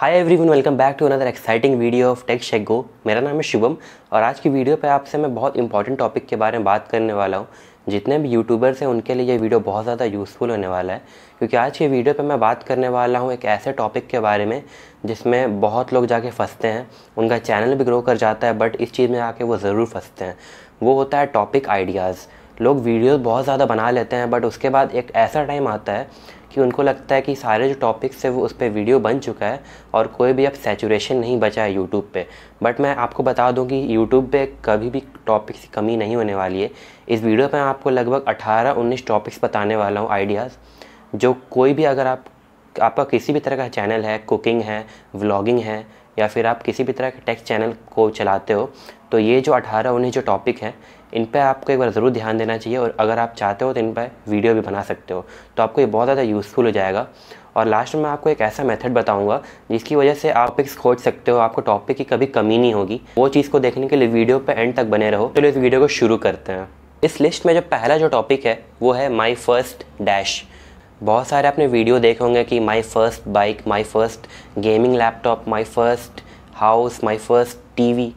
hi everyone welcome back to another exciting video of tech shake go मेरा नाम है शुभम और आज की वीडियो पे आपसे मैं बहुत इंपॉर्टेंट टॉपिक के बारे में बात करने वाला हूँ जितने भी यूट्यूबर्स हैं उनके लिए ये वीडियो बहुत ज़्यादा यूज़फुल होने वाला है क्योंकि आज की वीडियो पे मैं बात करने वाला हूँ एक ऐसे टॉपिक के बारे में जिसमें बहुत लोग जाके फंसते हैं उनका चैनल भी ग्रो कर जाता है बट इस चीज़ में आके वो ज़रूर फंसते हैं वो होता है टॉपिक आइडियाज़ लोग वीडियोज़ बहुत ज़्यादा बना लेते हैं बट उसके बाद एक ऐसा टाइम आता है कि उनको लगता है कि सारे जो टॉपिक्स है वो उस पर वीडियो बन चुका है और कोई भी अब सेचुरेशन नहीं बचा है यूट्यूब पर बट मैं आपको बता दूँ कि यूट्यूब पर कभी भी टॉपिक्स की कमी नहीं होने वाली है इस वीडियो में आपको लगभग अठारह उन्नीस टॉपिक्स बताने वाला हूँ आइडियाज़ जो कोई भी अगर आप आपका किसी भी तरह का चैनल है कुकिंग है व्लॉगिंग है या फिर आप किसी भी तरह के टेक चैनल को चलाते हो तो ये जो अठारह उन्नीस जो टॉपिक हैं इन पर आपको एक बार ज़रूर ध्यान देना चाहिए और अगर आप चाहते हो तो इन पर वीडियो भी बना सकते हो तो आपको ये बहुत ज़्यादा यूज़फुल हो जाएगा और लास्ट में आपको एक ऐसा मेथड बताऊंगा जिसकी वजह से आप टॉपिक्स खोज सकते हो आपको टॉपिक की कभी कमी नहीं होगी वो चीज़ को देखने के लिए वीडियो पर एंड तक बने रहो चलो तो इस वीडियो को शुरू करते हैं इस लिस्ट में जो पहला जो टॉपिक है वो है माई फर्स्ट डैश बहुत सारे आपने वीडियो देखे होंगे कि my first bike my first gaming laptop my first house my first TV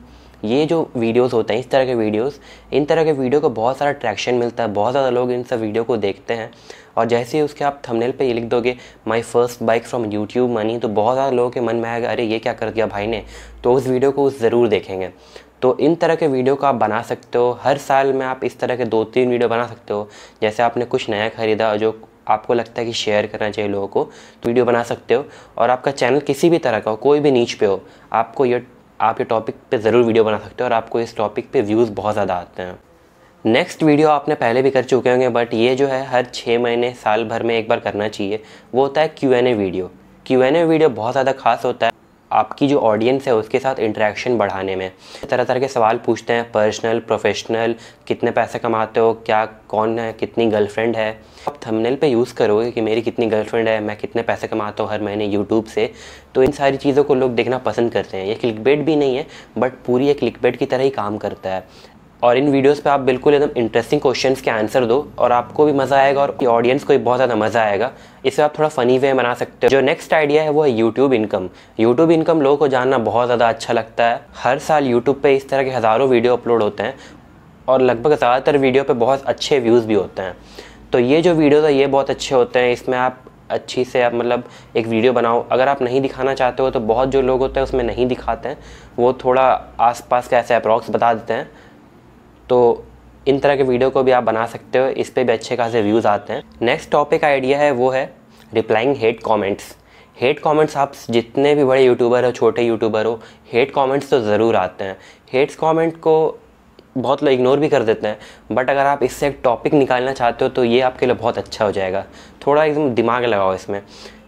ये जो वीडियोस होते हैं इस तरह के वीडियोस इन तरह के वीडियो को बहुत सारा ट्रैक्शन मिलता है बहुत ज़्यादा लोग इन सब वीडियो को देखते हैं और जैसे ही उसके आप थंबनेल पे ये लिख दोगे my first bike from YouTube money तो बहुत ज़्यादा लोगों के मन में आएगा अरे ये क्या कर दिया भाई ने तो उस वीडियो को ज़रूर देखेंगे तो इन तरह के वीडियो को आप बना सकते हो हर साल में आप इस तरह के दो तीन वीडियो बना सकते हो जैसे आपने कुछ नया खरीदा जो आपको लगता है कि शेयर करना चाहिए लोगों को तो वीडियो बना सकते हो और आपका चैनल किसी भी तरह का हो कोई भी नीच पे हो आपको ये आप ये टॉपिक पे ज़रूर वीडियो बना सकते हो और आपको इस टॉपिक पे व्यूज़ बहुत ज़्यादा आते हैं नेक्स्ट वीडियो आपने पहले भी कर चुके होंगे बट ये जो है हर छः महीने साल भर में एक बार करना चाहिए वो होता है Q N A video Q N A video बहुत ज़्यादा खास होता है आपकी जो ऑडियंस है उसके साथ इंटरेक्शन बढ़ाने में तरह तरह के सवाल पूछते हैं पर्सनल प्रोफेशनल कितने पैसे कमाते हो क्या कौन है कितनी गर्लफ्रेंड है आप थंबनेल पे यूज़ करोगे कि मेरी कितनी गर्लफ्रेंड है मैं कितने पैसे कमाता हूँ हर महीने यूट्यूब से तो इन सारी चीज़ों को लोग देखना पसंद करते हैं ये क्लिकबेट भी नहीं है बट पूरी एक क्लिकबेट की तरह ही काम करता है और इन वीडियोस पे आप बिल्कुल एकदम इंटरेस्टिंग क्वेश्चंस के आंसर दो और आपको भी मज़ा आएगा और ऑडियंस को भी बहुत ज़्यादा मज़ा आएगा इसे आप थोड़ा फनी वे बना सकते हो जो नेक्स्ट आइडिया है वो है यूट्यूब इनकम यूट्यूब इनकम लोगों को जानना बहुत ज़्यादा अच्छा लगता है हर साल यूट्यूब पर इस तरह के हज़ारों वीडियो अपलोड होते हैं और लगभग ज़्यादातर वीडियो पर बहुत अच्छे व्यूज़ भी होते हैं तो ये जो वीडियोज़ है ये बहुत अच्छे होते हैं इसमें आप अच्छी से आप मतलब एक वीडियो बनाओ अगर आप नहीं दिखाना चाहते हो तो बहुत जो लोग होते हैं उसमें नहीं दिखाते हैं वो थोड़ा आसपास का ऐसे अप्रॉक्स बता देते हैं तो इन तरह के वीडियो को भी आप बना सकते हो इस पर भी अच्छे खासे व्यूज़ आते हैं नेक्स्ट टॉपिक आइडिया है वो है replying hate comments hate comments आप जितने भी बड़े यूट्यूबर हो छोटे यूट्यूबर हो हेट कॉमेंट्स तो ज़रूर आते हैं हेट्स कॉमेंट को बहुत लोग इग्नोर भी कर देते हैं बट अगर आप इससे एक टॉपिक निकालना चाहते हो तो ये आपके लिए बहुत अच्छा हो जाएगा थोड़ा एकदम दिमाग लगाओ इसमें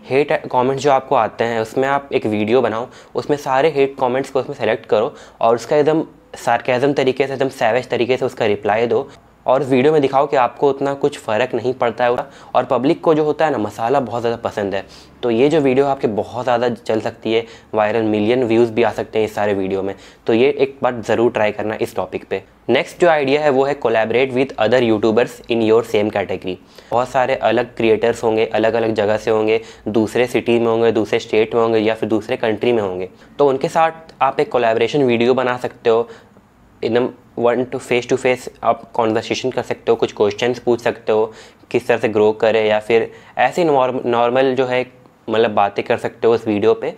हेट कमेंट्स जो आपको आते हैं उसमें आप एक वीडियो बनाओ उसमें सारे हेट कमेंट्स को उसमें सेलेक्ट करो और उसका एकदम सार्केज़म तरीके से एकदम सैवेज तरीके से उसका रिप्लाई दो और वीडियो में दिखाओ कि आपको उतना कुछ फ़र्क नहीं पड़ता है और पब्लिक को जो होता है ना मसाला बहुत ज़्यादा पसंद है तो ये जो वीडियो आपके बहुत ज़्यादा चल सकती है वायरल मिलियन व्यूज़ भी आ सकते हैं इस सारे वीडियो में तो ये एक बार ज़रूर ट्राई करना इस टॉपिक पे नेक्स्ट जो आइडिया है वो है collaborate with other YouTubers in your same category बहुत सारे अलग क्रिएटर्स होंगे अलग अलग जगह से होंगे दूसरे सिटी में होंगे दूसरे स्टेट में होंगे या फिर दूसरे कंट्री में होंगे तो उनके साथ आप एक कोलेब्रेशन वीडियो बना सकते हो एकदम one to face to face आप कॉन्वर्सेशन कर सकते हो कुछ क्वेश्चंस पूछ सकते हो किस तरह से ग्रो करे या फिर ऐसे नॉर्मल जो है मतलब बातें कर सकते हो उस वीडियो पे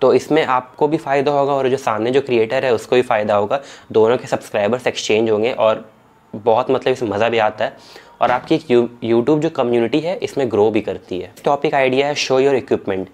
तो इसमें आपको भी फ़ायदा होगा और जो सामने जो क्रिएटर है उसको भी फ़ायदा होगा दोनों के सब्सक्राइबर्स एक्सचेंज होंगे और बहुत मतलब इसमें मज़ा भी आता है और आपकी यू यूट्यूब जो कम्युनिटी है इसमें ग्रो भी करती है टॉपिक आइडिया है शो योर इक्विपमेंट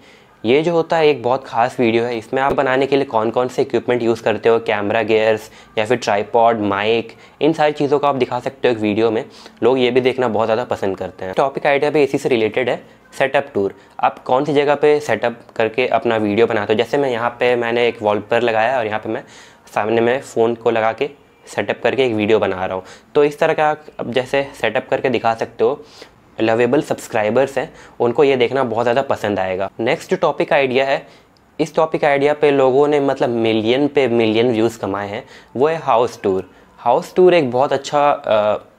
ये जो होता है एक बहुत खास वीडियो है इसमें आप बनाने के लिए कौन कौन से इक्विपमेंट यूज़ करते हो कैमरा गेयर्स या फिर ट्राईपॉड माइक इन सारी चीज़ों को आप दिखा सकते हो एक वीडियो में लोग ये भी देखना बहुत ज़्यादा पसंद करते हैं टॉपिक आइडिया भी इसी से रिलेटेड है सेटअप टूर आप कौन सी जगह पर सेटअप करके अपना वीडियो बनाते हो जैसे मैं यहाँ पर मैंने एक वॉलपेपर लगाया और यहाँ पर मैं सामने में फ़ोन को लगा के सेटअप करके एक वीडियो बना रहा हूँ तो इस तरह का आप जैसे सेटअप करके दिखा सकते हो लवेबल सब्सक्राइबर्स हैं उनको ये देखना बहुत ज़्यादा पसंद आएगा नेक्स्ट जो टॉपिक आइडिया है इस टॉपिक आइडिया पे लोगों ने मतलब मिलियन पे मिलियन व्यूज़ कमाए हैं वो है हाउस टूर हाउस टूर एक बहुत अच्छा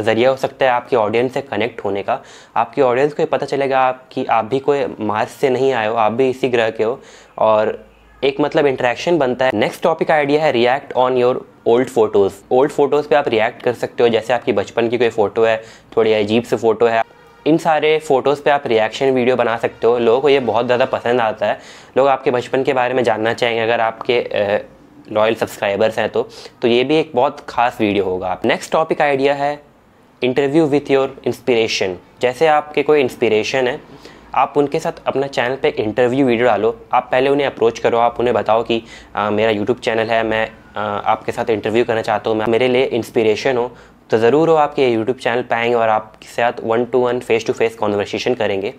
ज़रिया हो सकता है आपकी ऑडियंस से कनेक्ट होने का आपकी ऑडियंस को ये पता चलेगा आप कि आप भी कोई मार्स से नहीं आए हो आप भी इसी ग्रह के हो और एक मतलब इंटरेक्शन बनता है नेक्स्ट टॉपिक आइडिया है react on your old photos old photos पे आप रिएक्ट कर सकते हो जैसे आपकी बचपन की कोई फ़ोटो है थोड़ी अजीब से फ़ोटो है इन सारे फ़ोटोज़ पे आप रिएक्शन वीडियो बना सकते हो लोगों को ये बहुत ज़्यादा पसंद आता है लोग आपके बचपन के बारे में जानना चाहेंगे अगर आपके लॉयल सब्सक्राइबर्स हैं तो तो ये भी एक बहुत खास वीडियो होगा आप नेक्स्ट टॉपिक आइडिया है इंटरव्यू विथ योर इंस्पिरेशन जैसे आपके कोई इंस्पिरेशन है आप उनके साथ अपना चैनल पे एक इंटरव्यू वीडियो डालो आप पहले उन्हें अप्रोच करो आप उन्हें बताओ कि आ, मेरा यूट्यूब चैनल है मैं आ, आपके साथ इंटरव्यू करना चाहता हूँ मैं मेरे लिए इंस्पिरेशन हो तो ज़रूर वो आपके यूट्यूब चैनल पर आएंगे और आपके साथ one to one face to face conversation करेंगे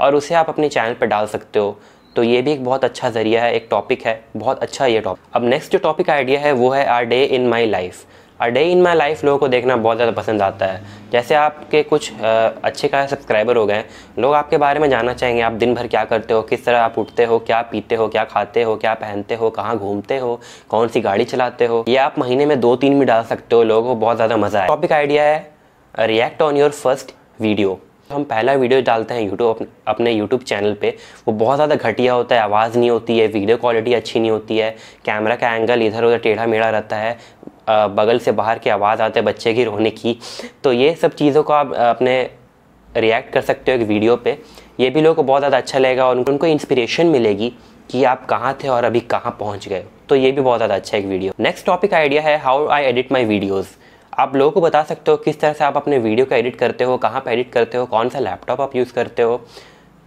और उसे आप अपने चैनल पर डाल सकते हो तो ये भी एक बहुत अच्छा ज़रिया है एक टॉपिक है बहुत अच्छा ये टॉपिक अब नेक्स्ट जो टॉपिक आइडिया है वो है are day in my life a day in my life लोगों को देखना बहुत ज़्यादा पसंद आता है जैसे आपके कुछ अच्छे खास सब्सक्राइबर हो गए लोग आपके बारे में जानना चाहेंगे आप दिन भर क्या करते हो किस तरह आप उठते हो क्या पीते हो क्या खाते हो क्या पहनते हो कहाँ घूमते हो कौन सी गाड़ी चलाते हो ये आप महीने में दो तीन भी डाल सकते हो लोगों को बहुत ज़्यादा मज़ा आया टॉपिक आइडिया है react on your first video हम पहला वीडियो डालते हैं यूट्यूब अपने यूट्यूब चैनल पे वो बहुत ज़्यादा घटिया होता है आवाज़ नहीं होती है वीडियो क्वालिटी अच्छी नहीं होती है कैमरा का एंगल इधर उधर टेढ़ा मेढ़ा रहता है बगल से बाहर की आवाज़ आते बच्चे की रोने की तो ये सब चीज़ों को आप अपने रिएक्ट कर सकते हो एक वीडियो पे ये भी लोगों को बहुत ज़्यादा अच्छा लगेगा और उनको इंस्पिरेशन मिलेगी कि आप कहाँ थे और अभी कहाँ पहुँच गए तो ये भी बहुत ज़्यादा अच्छा एक वीडियो नेक्स्ट टॉपिक आइडिया है how I edit my videos आप लोगों को बता सकते हो किस तरह से आप अपने वीडियो का एडिट करते हो कहाँ पर एडिट करते हो कौन सा लैपटॉप आप यूज़ करते हो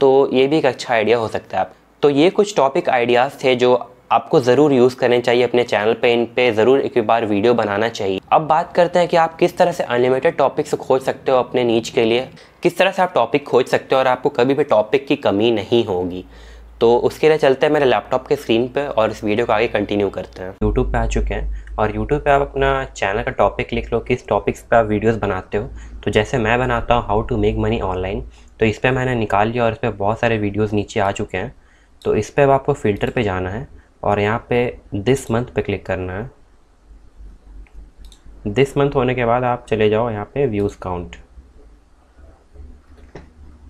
तो ये भी एक अच्छा आइडिया हो सकता है आप तो ये कुछ टॉपिक आइडियाज़ थे जो आपको ज़रूर यूज़ करने चाहिए अपने चैनल पे इन पे ज़रूर एक बार वीडियो बनाना चाहिए अब बात करते हैं कि आप किस तरह से अनलिमिटेड टॉपिक्स खोज सकते हो अपने नीच के लिए किस तरह से आप टॉपिक खोज सकते हो और आपको कभी भी टॉपिक की कमी नहीं होगी तो उसके लिए चलते हैं मेरे लैपटॉप के स्क्रीन पर और इस वीडियो को आगे कंटिन्यू करते हैं यूट्यूब पर आ चुके हैं और यूट्यूब पर आप अपना चैनल का टॉपिक लिख लो किस टॉपिक्स पर आप वीडियोज़ बनाते हो तो जैसे मैं बनाता हूँ how to make money online तो इस पर मैंने निकाल लिया और इस पर बहुत सारे वीडियोज़ नीचे आ चुके हैं तो इस पर अब आपको फ़िल्टर पर जाना है और यहाँ पे दिस मंथ पे क्लिक करना है दिस मंथ होने के बाद आप चले जाओ यहाँ पे व्यूज़ काउंट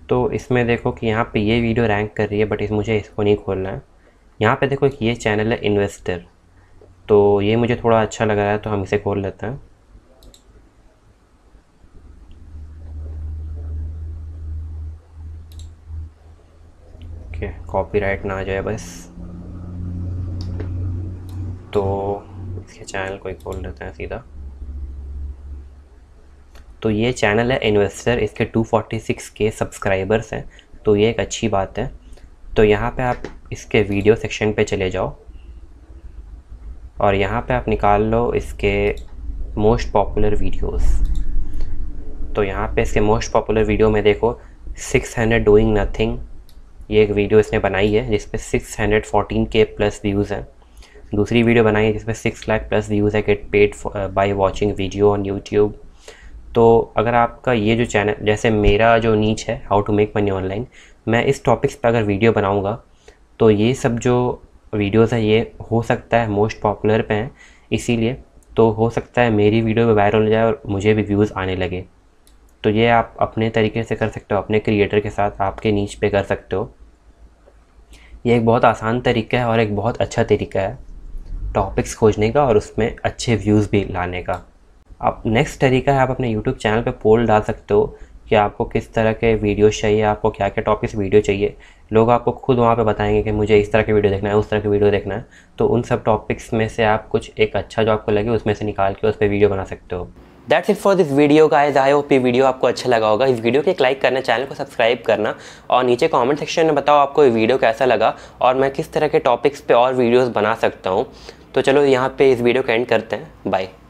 तो इसमें देखो कि यहाँ पे ये वीडियो रैंक कर रही है बट इस मुझे इसको नहीं खोलना है यहाँ पे देखो ये चैनल है इन्वेस्टर तो ये मुझे थोड़ा अच्छा लग रहा है तो हम इसे खोल लेते हैं ओके कॉपीराइट ना आ जाए बस तो इसके चैनल को ही खोल देते हैं सीधा तो ये चैनल है इन्वेस्टर इसके 246 के सब्सक्राइबर्स हैं तो ये एक अच्छी बात है तो यहाँ पे आप इसके वीडियो सेक्शन पे चले जाओ और यहाँ पे आप निकाल लो इसके मोस्ट पॉपुलर वीडियोस तो यहाँ पे इसके मोस्ट पॉपुलर वीडियो में देखो 600 डूइंग नथिंग ये एक वीडियो इसने बनाई है जिसपे फोर्टीन के प्लस व्यूज़ हैं दूसरी वीडियो बनाई जिसमें सिक्स लाख प्लस व्यूज़ है get paid by watching video on YouTube तो अगर आपका ये जो चैनल जैसे मेरा जो नीच है how to make money online मैं इस टॉपिक्स पर अगर वीडियो बनाऊँगा तो ये सब जो वीडियोस है ये हो सकता है मोस्ट पॉपुलर पे हैं इसीलिए तो हो सकता है मेरी वीडियो भी वायरल हो जाए और मुझे भी व्यूज़ आने लगे तो ये आप अपने तरीके से कर सकते हो अपने क्रिएटर के साथ आपके नीच पे कर सकते हो ये एक बहुत आसान तरीका है और एक बहुत अच्छा तरीका है टॉपिक्स खोजने का और उसमें अच्छे व्यूज़ भी लाने का अब नेक्स्ट तरीका है आप अपने यूट्यूब चैनल पर पोल डाल सकते हो कि आपको किस तरह के वीडियो चाहिए आपको क्या क्या टॉपिक्स वीडियो चाहिए लोग आपको खुद वहाँ पे बताएंगे कि मुझे इस तरह के वीडियो देखना है उस तरह के वीडियो देखना है तो उन सब टॉपिक्स में से आप कुछ एक अच्छा जो आपको लगे उसमें से निकाल के उस पर वीडियो बना सकते हो that's it for this video as I hope ये वीडियो आपको अच्छा लगा होगा इस वीडियो को एक लाइक करना चैनल को सब्सक्राइब करना और नीचे कमेंट सेक्शन में बताओ आपको ये वीडियो कैसा लगा और मैं किस तरह के टॉपिक्स पे और वीडियोस बना सकता हूँ तो चलो यहाँ पे इस वीडियो को एंड करते हैं बाय